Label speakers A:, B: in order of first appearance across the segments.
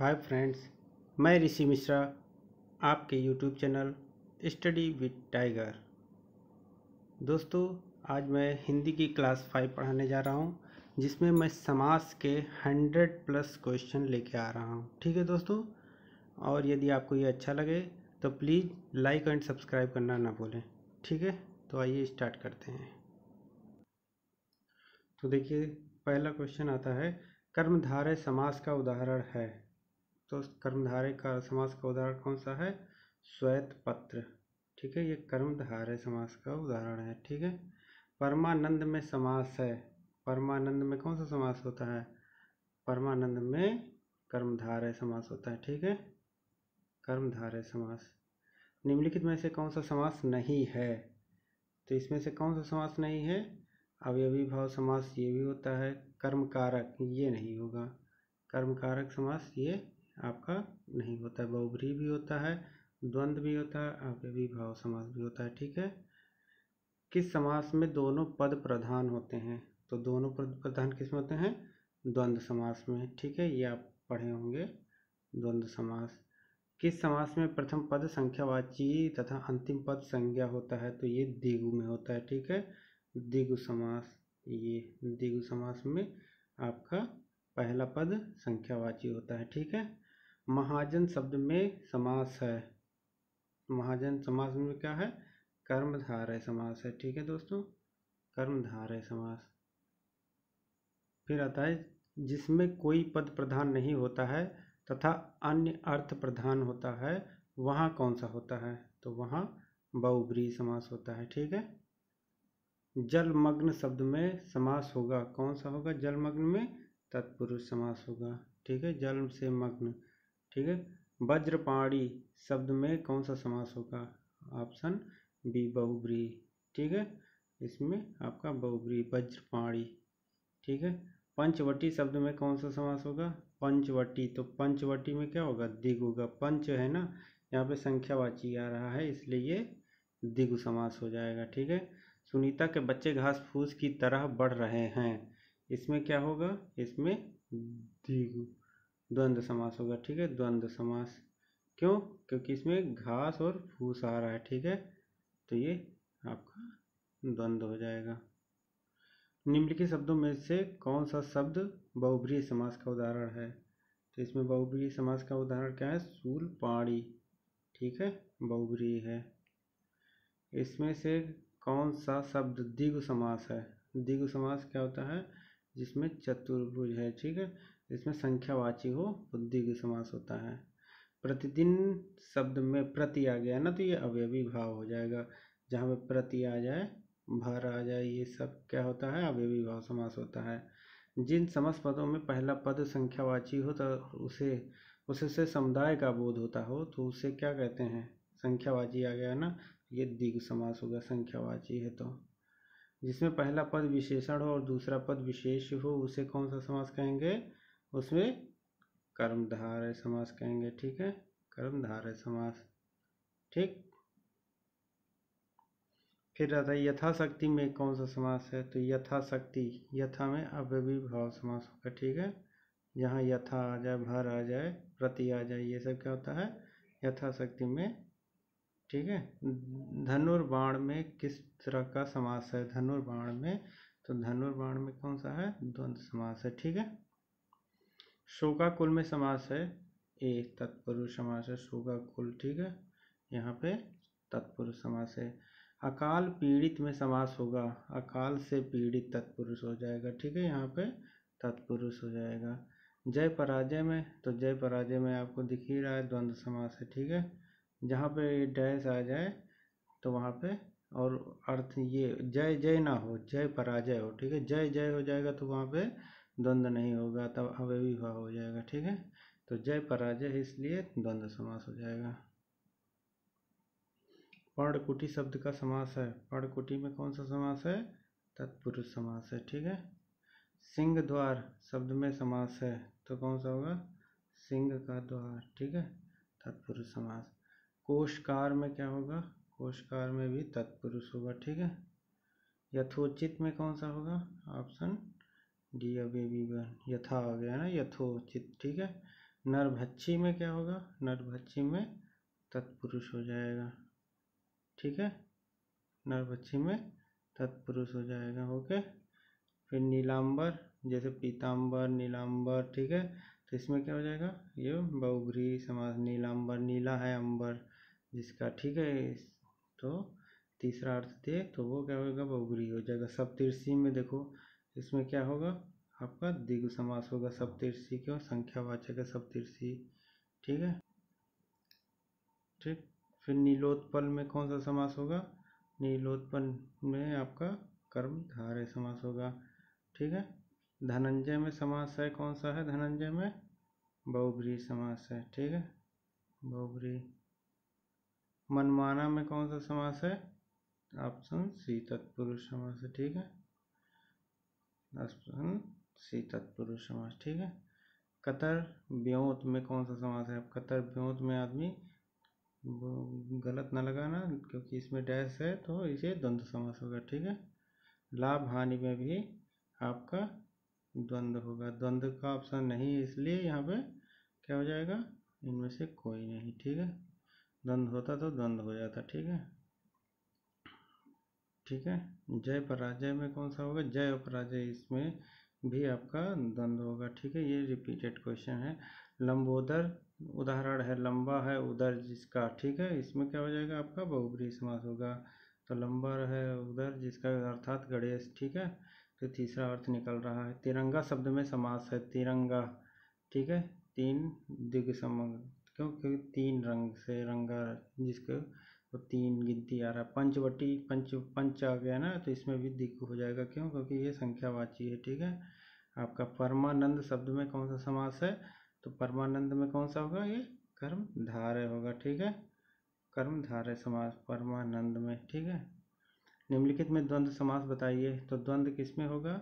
A: hi friends मैं ऋषि मिश्रा आपके YouTube channel study with tiger दोस्तों आज मैं हिंदी की क्लास फाइव पढ़ाने जा रहा हूँ जिसमें मैं समास के हंड्रेड प्लस क्वेश्चन लेके आ रहा हूँ ठीक है दोस्तों और यदि आपको ये अच्छा लगे तो प्लीज़ लाइक एंड सब्सक्राइब करना ना भूलें ठीक है तो आइए स्टार्ट करते हैं तो देखिए पहला क्वेश्चन आता है कर्मधारय समास का उदाहरण है तो कर्मधारय का समास का उदाहरण कौन सा है श्वेत पत्र ठीक है ये कर्मधारय समास का उदाहरण है ठीक है परमानंद में समास है परमानंद में कौन सा समास होता है परमानंद में कर्मधारय समास होता है ठीक है कर्मधारय समास निम्नलिखित में से कौन सा समास नहीं है तो इसमें से कौन सा समास नहीं है अवयवी भाव समास ये भी होता है कर्मकारक ये नहीं होगा कर्मकारक समास ये आपका नहीं होता है बहुभ्री भी होता है द्वंद्व भी होता है आपके भाव समास भी होता है ठीक है किस समास में दोनों पद प्रधान होते हैं तो दोनों पद प्रधान किस में होते हैं द्वंद्व समास में ठीक है ये आप पढ़े होंगे द्वंद्व समास किस समास में प्रथम पद संख्यावाची तथा अंतिम पद संज्ञा होता है तो ये दिगु में होता है ठीक है दिगु समास ये दिगु समास में आपका पहला पद संख्यावाची होता है ठीक है महाजन शब्द में समास है महाजन समास में क्या है कर्मधारय समास है ठीक है दोस्तों कर्मधारय समास फिर आता है जिसमें कोई पद प्रधान नहीं होता है तथा अन्य अर्थ प्रधान होता है वहाँ कौन सा होता है तो वहाँ बहुब्री समास होता है ठीक है जलमग्न शब्द में समास होगा कौन सा होगा जलमग्न में तत्पुरुष समास होगा ठीक है जल से मग्न ठीक है वज्रपाणी शब्द में कौन सा समास होगा ऑप्शन बी बहुब्री ठीक है इसमें आपका बहुब्री वज्रपाणी ठीक है पंचवटी शब्द में कौन सा समास होगा पंचवटी तो पंचवटी में क्या होगा दिग होगा पंच है ना यहाँ पे संख्यावाची आ रहा है इसलिए ये दिग समास हो जाएगा ठीक है सुनीता के बच्चे घास फूस की तरह बढ़ रहे हैं इसमें क्या होगा इसमें दिगु द्वंद्व समास होगा ठीक है द्वंद्व समास क्यों क्योंकि इसमें घास और फूस आ रहा है ठीक है तो ये आपका द्वंद्व हो जाएगा निम्नलिखित शब्दों में से कौन सा शब्द बहुब्रीय समास का उदाहरण है तो इसमें बहुब्रीय समास का उदाहरण क्या है सूल पाड़ी ठीक है बहुब्रीय है इसमें से कौन सा शब्द दिगु समास है दिगु समास क्या होता है जिसमें चतुर्भुज है ठीक है इसमें संख्यावाची हो बुद्धि की समास होता है प्रतिदिन शब्द में प्रति आ गया ना तो ये अवयवी भाव हो जाएगा जहाँ पे प्रति आ जाए भर आ जाए ये सब क्या होता है अवयवी भाव समास होता है जिन समास पदों में पहला पद संख्यावाची हो तो उसे उससे समुदाय का बोध होता हो तो उसे क्या कहते हैं संख्यावाची आ गया ना ये दिग समास होगा संख्यावाची है तो जिसमें पहला पद विशेषण हो और दूसरा पद विशेष हो उसे कौन सा समास कहेंगे उसमें कर्मधारय समास कहेंगे ठीक है कर्मधारय समास ठीक फिर आता है यथाशक्ति में कौन सा समास है तो यथाशक्ति यथा में अव्यवी भाव समास होगा ठीक है यहाँ यथा आ जाए भर आ जाए प्रति आ जाए ये सब क्या होता है यथाशक्ति में ठीक है धनुर्बाण में किस तरह का समास है धनुर्बाण में तो धनुर्बाण में कौन सा है द्वंद्व समास है ठीक है शोका कुल में समास है ए तत्पुरुष समास है शोका कुल ठीक है यहाँ पे तत्पुरुष समास है अकाल पीड़ित में समास होगा अकाल से पीड़ित तत्पुरुष हो जाएगा ठीक है यहाँ पे तत्पुरुष हो जाएगा जय पराजय में तो जय पराजय में आपको दिख ही रहा है द्वंद्व समास है ठीक है जहाँ पे डैश आ जाए तो वहाँ पे और अर्थ ये जय जय ना हो जय पराजय हो ठीक है जय जय हो जाएगा तो वहाँ पे द्वंद्व नहीं होगा तब अव्ययीभाव हो जाएगा ठीक है तो जय पराजय इसलिए द्वंद्व समास हो जाएगा पर्णकुटी शब्द का समास है पर्णकुटी में कौन सा समास है तत्पुरुष समास है ठीक है सिंह द्वार शब्द में समास है तो कौन सा होगा सिंह का द्वार ठीक है तत्पुरुष समास कोशकार में क्या होगा कोशकार में भी तत्पुरुष होगा ठीक है यथोचित में कौन सा होगा ऑप्शन डियर बेबी वन यथा आ गया ना यथोचित ठीक है नरभच्छी में क्या होगा नरभच्छी में तत्पुरुष हो जाएगा ठीक है नरभच्छी में तत्पुरुष हो जाएगा ओके फिर नीलांबर जैसे पीतांबर नीलांबर ठीक है तो इसमें क्या हो जाएगा ये बहुग्री समाज नीलांबर नीला है अंबर जिसका ठीक है तो तीसरा अर्थ थे तो वो क्या होगा बहुग्री हो जाएगा सप्तर्षि में देखो इसमें क्या होगा आपका दिग्व समास होगा सप्तर्षि क्यों संख्यावाचक है सप्तर्षि ठीक है ठीक फिर नीलोत्पल में कौन सा समास होगा नीलोत्पल में आपका कर्म समास होगा ठीक है धनंजय में समास है कौन सा है धनंजय में बहुब्री समास है ठीक है बहुब्री मनमाना में कौन सा समास है ऑप्शन सी तत्पुरुष समास है ठीक है दस सी तत्पुरुष समास ठीक है कतर ब्योत में कौन सा समास है कतर ब्योत में आदमी गलत ना लगाना क्योंकि इसमें डैश है तो इसे द्वंद्व समास होगा ठीक है लाभ हानि में भी आपका द्वंद्व होगा द्वंद्व का ऑप्शन नहीं है इसलिए यहाँ पे क्या हो जाएगा इनमें से कोई नहीं ठीक है द्वंद्व होता तो द्वंद्व हो जाता ठीक है ठीक है जय पराजय में कौन सा होगा जय अपराजय इसमें भी आपका द्वंद्व होगा ठीक है ये रिपीटेड क्वेश्चन है लंबोदर उदाहरण है लंबा है उधर जिसका ठीक है इसमें क्या हो जाएगा आपका बहुबरी समास होगा तो लंबा है उधर जिसका अर्थात गणेश ठीक है तो तीसरा अर्थ निकल रहा है तिरंगा शब्द में समास है तिरंगा ठीक है तीन दिग्ग सम क्योंकि तीन रंग से रंगा जिसको तो तीन गिनती आ रहा है पंचवटी पंच पंच आ गया ना तो इसमें भी दिग्ग हो जाएगा क्यों क्योंकि ये संख्यावाची है ठीक है आपका परमानंद शब्द में कौन सा समास है तो परमानंद में कौन सा होगा ये कर्म धारय होगा ठीक है कर्म धारय समास परमानंद में ठीक है निम्नलिखित में द्वंद्व समास बताइए तो द्वंद्व किस में होगा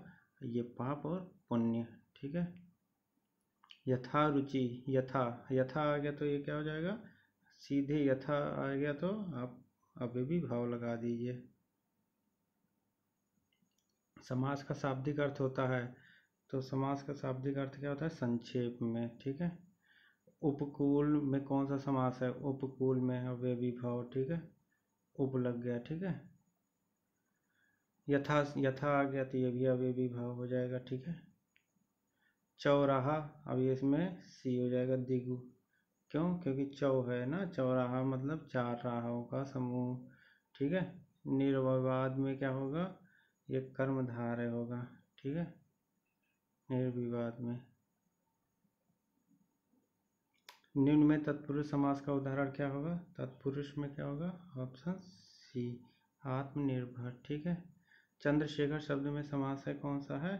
A: ये पाप और पुण्य ठीक है यथा रुचि यथा यथा आ गया तो ये क्या हो जाएगा सीधे यथा आ गया तो आप अभी भी भाव लगा दीजिए समास का शाब्दिक अर्थ होता है तो समास का शाब्दिक अर्थ क्या होता है संक्षेप में ठीक है उपकूल में कौन सा समास है उपकूल में है वे भी भाव ठीक है उप लग गया ठीक है यथा यथा आ गया तो ये भी अवे भी भाव हो जाएगा ठीक है चौराहा अब इसमें सी हो जाएगा दिगु क्यों क्योंकि चौ है ना चौराहा मतलब चार राहों का समूह ठीक है निर्विवाद में क्या होगा ये कर्मधारय होगा ठीक है निर्विवाद में निम्न में तत्पुरुष समास का उदाहरण क्या होगा तत्पुरुष में क्या होगा ऑप्शन सी आत्मनिर्भर ठीक है चंद्रशेखर शब्द में समास है कौन सा है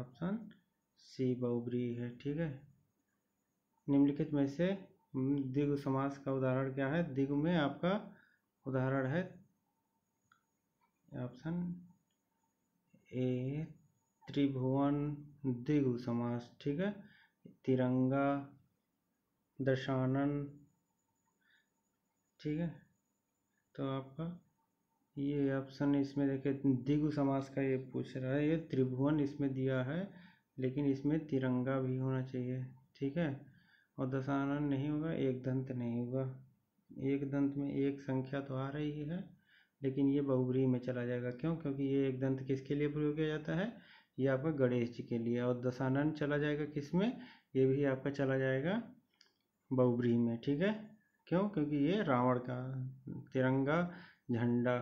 A: ऑप्शन सी बहुब्री है ठीक है निम्नलिखित में से दिग समास का उदाहरण क्या है दिग में आपका उदाहरण है ऑप्शन ए त्रिभुवन दिगु समास ठीक है तिरंगा दशानन ठीक है तो आपका ये ऑप्शन इसमें देखिए दिगु समास का ये पूछ रहा है ये त्रिभुवन इसमें दिया है लेकिन इसमें तिरंगा भी होना चाहिए ठीक है और दशानन नहीं होगा एक दंत नहीं होगा एक दंत में एक संख्या तो आ रही है लेकिन ये बहुग्रीही में चला जाएगा क्यों क्योंकि ये एक दंत किसके लिए प्रयोग किया जाता है ये आपका गणेश जी के लिए और दशानन चला जाएगा किस में ये भी आपका चला जाएगा बहुब्रीही में ठीक है क्यों क्योंकि ये रावण का तिरंगा झंडा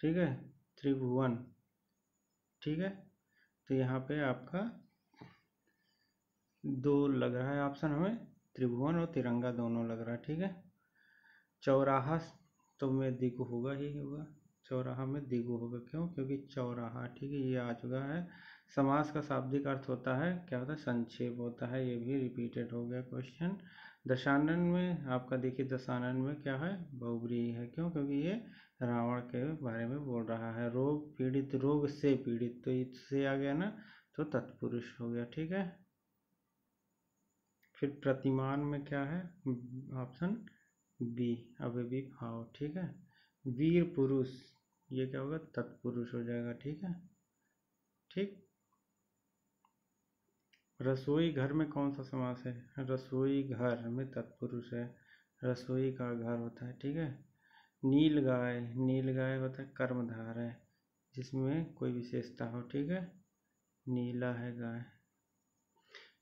A: ठीक है त्रिभुवन ठीक है तो यहाँ पे आपका दो लग रहा है ऑप्शन हमें त्रिभुवन और तिरंगा दोनों लग रहा है ठीक है चौराहा तो में दिगु होगा ही होगा चौराहा में दिगु होगा क्यों क्योंकि चौराहा ठीक है ये आ चुका है समास का शाब्दिक अर्थ होता है क्या होता है संक्षेप होता है ये भी रिपीटेड हो गया क्वेश्चन दशानन में आपका देखिए दशानन में क्या है बहुब्री है क्यों क्योंकि ये रावण के बारे में बोल रहा है रोग पीड़ित रोग से पीड़ित तो इससे आ गया ना तो तत्पुरुष हो गया ठीक है फिर प्रतिमान में क्या है ऑप्शन बी भी भाव ठीक है वीर पुरुष ये क्या होगा तत्पुरुष हो जाएगा ठीक है ठीक रसोई घर में कौन सा समास है रसोई घर में तत्पुरुष है रसोई का घर होता है ठीक है नील गाय नील गाय होता है कर्मधार है जिसमें कोई विशेषता हो ठीक है नीला है गाय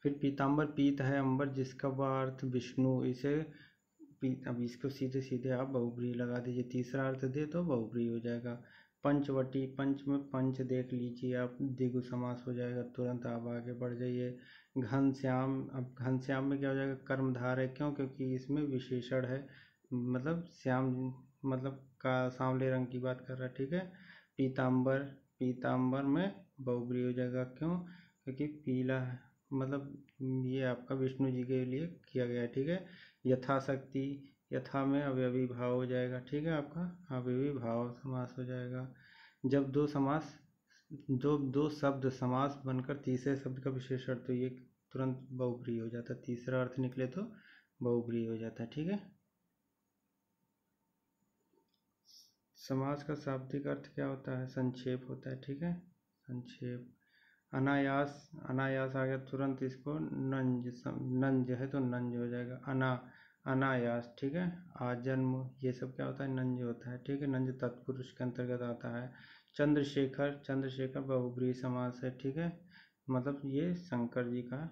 A: फिर पीताम्बर पीत है अंबर जिसका अर्थ विष्णु इसे अब इसको सीधे सीधे आप बहुब्री लगा दीजिए तीसरा अर्थ दे तो बहुब्री हो जाएगा पंचवटी पंच में पंच देख लीजिए आप दिगु समास हो जाएगा तुरंत आप आगे बढ़ जाइए घनश्याम अब घनश्याम में क्या हो जाएगा कर्मधार है क्यों क्योंकि इसमें विशेषण है मतलब श्याम मतलब का सांवले रंग की बात कर रहा है ठीक है पीताम्बर पीताम्बर में बहुब्री हो जाएगा क्यों क्योंकि पीला है मतलब ये आपका विष्णु जी के लिए किया गया है ठीक है यथाशक्ति यथा में अवयवी भाव हो जाएगा ठीक है आपका अवयवी भाव समास हो जाएगा जब दो समास जो दो शब्द समास बनकर तीसरे शब्द का विशेष अर्थ तो ये तुरंत बहुप्रिय हो जाता है तीसरा अर्थ निकले तो बहुप्रिय हो जाता है ठीक है समास का शाब्दिक अर्थ क्या होता है संक्षेप होता है ठीक है संक्षेप अनायास अनायास आ गया तुरंत इसको नंज नंज है तो नंज हो जाएगा अना अनायास ठीक है आजन्म ये सब क्या होता है नंज होता है ठीक है नंज तत्पुरुष के अंतर्गत आता है चंद्रशेखर चंद्रशेखर बहुग्री समास है ठीक है मतलब ये शंकर जी का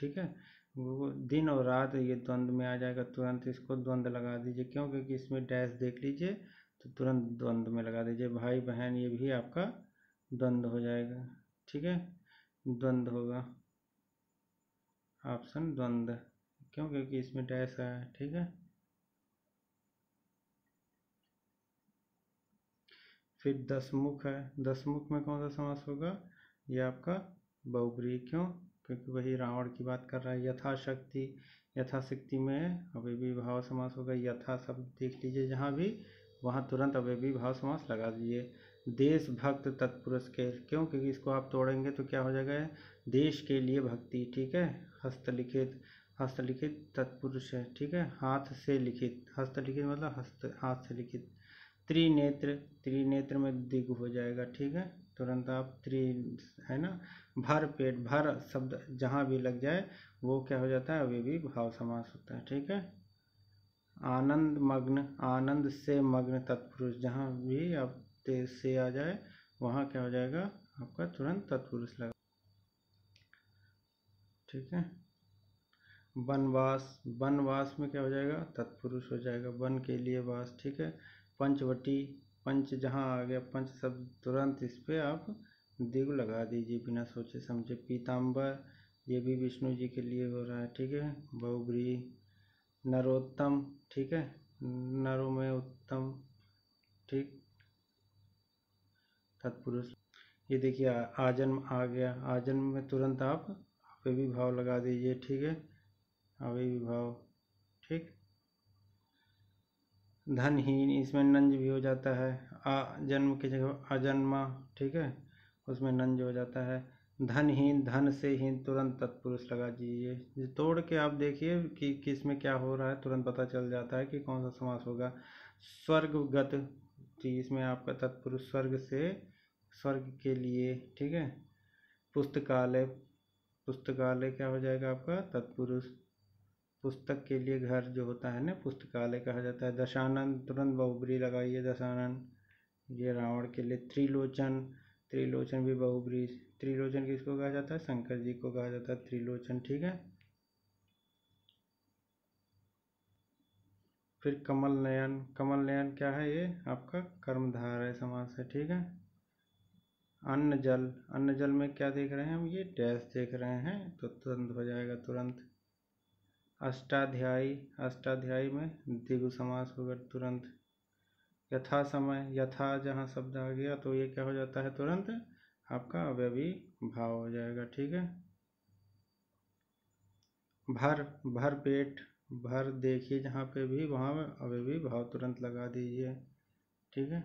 A: ठीक है वो दिन और रात ये द्वंद्व में आ जाएगा तुरंत इसको द्वंद्व लगा दीजिए क्यों क्योंकि इसमें डैश देख लीजिए तो तुरंत द्वंद्व में लगा दीजिए भाई बहन ये भी आपका द्वंद्व हो जाएगा ठीक है द्वंद्व होगा ऑप्शन द्वंद्व क्यों क्योंकि इसमें डैश है ठीक है फिर दसमुख है दसमुख में कौन सा समास होगा ये आपका बहुब्री क्यों क्योंकि वही रावण की बात कर रहा है यथाशक्ति यथाशक्ति में भी भाव समास होगा यथा शब्द देख लीजिए जहाँ भी वहाँ तुरंत भी भाव समास लगा दीजिए देशभक्त तत्पुरुष के क्यों क्योंकि इसको आप तोड़ेंगे तो क्या हो जाएगा देश के लिए भक्ति ठीक है हस्तलिखित हस्तलिखित तत्पुरुष है ठीक है हाथ से लिखित हस्तलिखित मतलब हस्त हाथ से लिखित त्रिनेत्र त्रिनेत्र में दिग हो जाएगा ठीक है तुरंत आप त्रि है ना भर पेट भर शब्द जहाँ भी लग जाए वो क्या हो जाता है अभी भी भाव समास होता है ठीक है आनंद मग्न आनंद से मग्न तत्पुरुष जहाँ भी आप तेज से आ जाए वहाँ क्या हो जाएगा आपका तुरंत तत्पुरुष लगा ठीक है वनवास वनवास में क्या हो जाएगा तत्पुरुष हो जाएगा वन के लिए वास ठीक है पंचवटी पंच जहाँ आ गया पंच शब्द तुरंत इस पर आप दिग लगा दीजिए बिना सोचे समझे पीताम्बर ये भी विष्णु जी के लिए हो रहा है ठीक है बहुग्री नरोत्तम ठीक है नरो में उत्तम ठीक तत्पुरुष ये देखिए आजन्म आ गया आजन्म में तुरंत आप अभी भाव लगा दीजिए ठीक है अव्यवी भाव ठीक धनहीन इसमें नंज भी हो जाता है आ जन्म की जगह अजन्मा ठीक है उसमें नंज हो जाता है धनहीन धन से हीन तुरंत तत्पुरुष लगा दीजिए तोड़ के आप देखिए कि किस में क्या हो रहा है तुरंत पता चल जाता है कि कौन सा समास होगा स्वर्गगत इसमें आपका तत्पुरुष स्वर्ग से स्वर्ग के लिए ठीक है पुस्तकालय पुस्तकालय क्या हो जाएगा आपका तत्पुरुष पुस्तक के लिए घर जो होता है ना पुस्तकालय कहा जाता है दशानन तुरंत बहुबरी लगाइए दशानन ये रावण के लिए त्रिलोचन त्रिलोचन भी बहुबरी त्रिलोचन किसको कहा जाता है शंकर जी को कहा जाता है त्रिलोचन ठीक है फिर कमल नयन कमल नयन क्या है ये आपका कर्मधार है समाज से ठीक है अन्न जल अन्न जल में क्या देख रहे हैं हम ये डैश देख रहे हैं तो तुरंत हो जाएगा तुरंत अष्टाध्यायी अष्टाध्यायी में दिगु समास होगा तुरंत यथा समय यथा जहाँ शब्द आ गया तो ये क्या हो जाता है तुरंत आपका अव्यवी भाव हो जाएगा ठीक है भर भर पेट भर देखिए जहाँ पे भी वहाँ अव्यवी भाव तुरंत लगा दीजिए ठीक है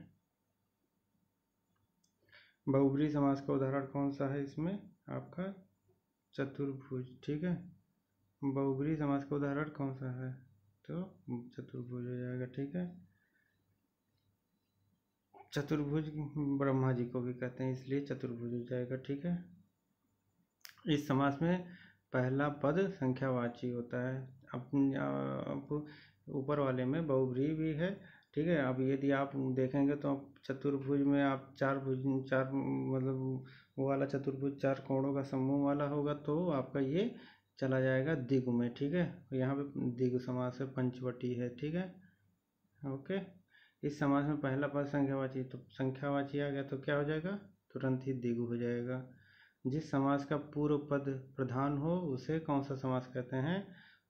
A: बहुबरी समाज का उदाहरण कौन सा है इसमें आपका चतुर्भुज ठीक है बहुबरी समाज का उदाहरण कौन सा है तो चतुर्भुज हो जाएगा ठीक है चतुर्भुज ब्रह्मा जी को भी कहते हैं इसलिए चतुर्भुज हो जाएगा ठीक है इस समाज में पहला पद संख्यावाची होता है अब ऊपर वाले में बहुब्री भी है ठीक है अब यदि आप देखेंगे तो आप चतुर्भुज में आप चार भुज चार मतलब वो वाला चतुर्भुज चार कोणों का समूह वाला होगा तो आपका ये चला जाएगा दिग में ठीक है यहाँ पे दिग समाज है पंचवटी है ठीक है ओके इस समाज में पहला पद संख्यावाची तो संख्यावाची आ गया तो क्या हो जाएगा तुरंत ही दिग हो जाएगा जिस समाज का पूर्व पद प्रधान हो उसे कौन सा समाज कहते हैं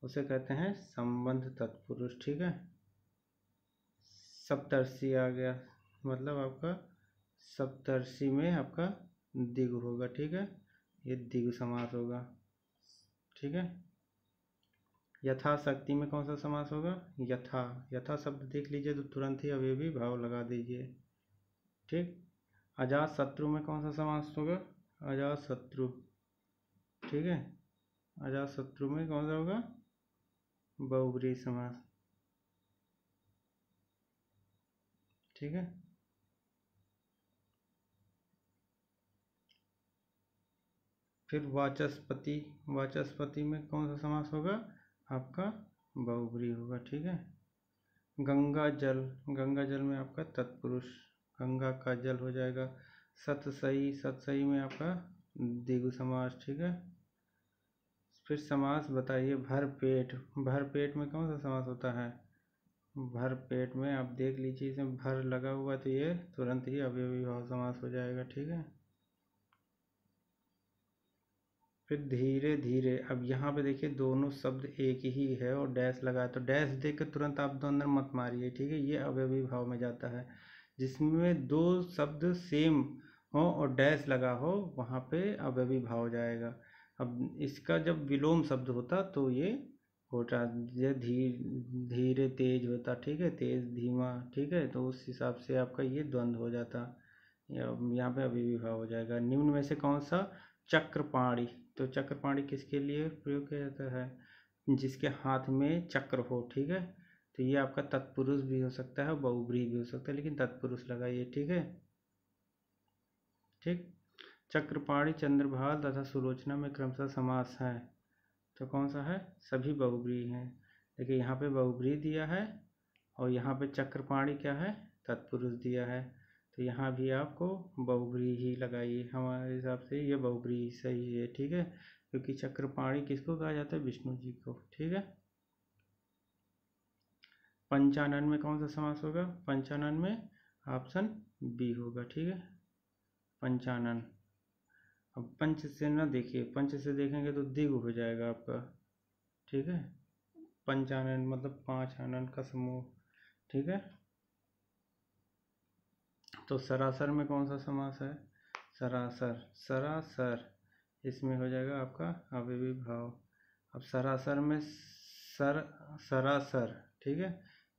A: उसे कहते हैं संबंध तत्पुरुष ठीक है सप्तर्षि आ गया मतलब आपका सप्तर्षि में आपका दिग होगा ठीक है ये दिग समास होगा ठीक है यथाशक्ति में कौन सा समास होगा यथा यथा शब्द देख लीजिए तो तुरंत ही अभी भी भाव लगा दीजिए ठीक अजात शत्रु में कौन सा समास होगा अजात शत्रु ठीक है अजात शत्रु में कौन सा होगा बहुब्री समास ठीक है फिर वाचस्पति वाचस्पति में कौन सा समास होगा आपका बहुबरी होगा ठीक है गंगा जल गंगा जल में आपका तत्पुरुष गंगा का जल हो जाएगा सतसई सतसई में आपका दिगु समास ठीक है फिर समास बताइए भरपेट भरपेट में कौन सा समास होता है भर पेट में आप देख लीजिए इसमें भर लगा हुआ तो ये तुरंत ही अभी अभी भाव समास हो जाएगा ठीक है फिर धीरे धीरे अब यहाँ पे देखिए दोनों शब्द एक ही है और डैश लगा तो डैश देख कर तुरंत आप दो अंदर मत मारिए ठीक है ये अवयवी भाव में जाता है जिसमें दो शब्द सेम हो और डैश लगा हो वहाँ पे अवयवी भाव जाएगा अब इसका जब विलोम शब्द होता तो ये छोटा धीर धीरे तेज होता ठीक है तेज धीमा ठीक है तो उस हिसाब से आपका ये द्वंद्व हो जाता या यहाँ पे विवाह हो जाएगा निम्न में से कौन सा चक्रपाणी तो चक्रपाणी किसके लिए प्रयोग किया जाता है जिसके हाथ में चक्र हो ठीक है तो ये आपका तत्पुरुष भी हो सकता है बहुब्री भी हो सकता है लेकिन तत्पुरुष लगाइए ठीक है ठीक चक्रपाणी चंद्रभाल तथा सुलोचना में क्रमशः समास है तो कौन सा है सभी बहुब्रीही हैं देखिए यहाँ पे बहुब्रीही दिया है और यहाँ पे चक्रपाणी क्या है तत्पुरुष दिया है तो यहाँ भी आपको बहुब्रीही ही लगाइए हमारे हिसाब से ये बहुब्रीही सही है ठीक है क्योंकि चक्रपाणी किसको कहा जाता है विष्णु जी को ठीक है पंचानन में कौन सा समास होगा पंचानन में ऑप्शन बी होगा ठीक है पंचानन अब पंच से ना देखिए पंच से देखेंगे तो दिग हो जाएगा आपका ठीक है पंचानन मतलब पांच आनंद का समूह ठीक है तो सरासर में कौन सा समास है सरासर सरासर इसमें हो जाएगा आपका अवयवी भाव अब सरासर में सर सरासर ठीक है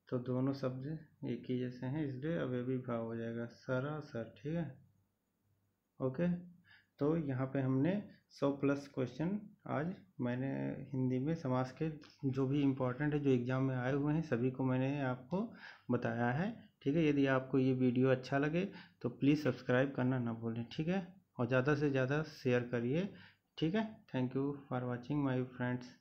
A: तो दोनों शब्द एक ही जैसे हैं इसलिए अवयवी भाव हो जाएगा सरासर ठीक है ओके तो यहाँ पे हमने सौ प्लस क्वेश्चन आज मैंने हिंदी में समाज के जो भी इम्पोर्टेंट है जो एग्ज़ाम में आए हुए हैं सभी को मैंने आपको बताया है ठीक है यदि आपको ये वीडियो अच्छा लगे तो प्लीज़ सब्सक्राइब करना ना भूलें ठीक है और ज़्यादा से ज़्यादा शेयर करिए ठीक है thank you for watching my friends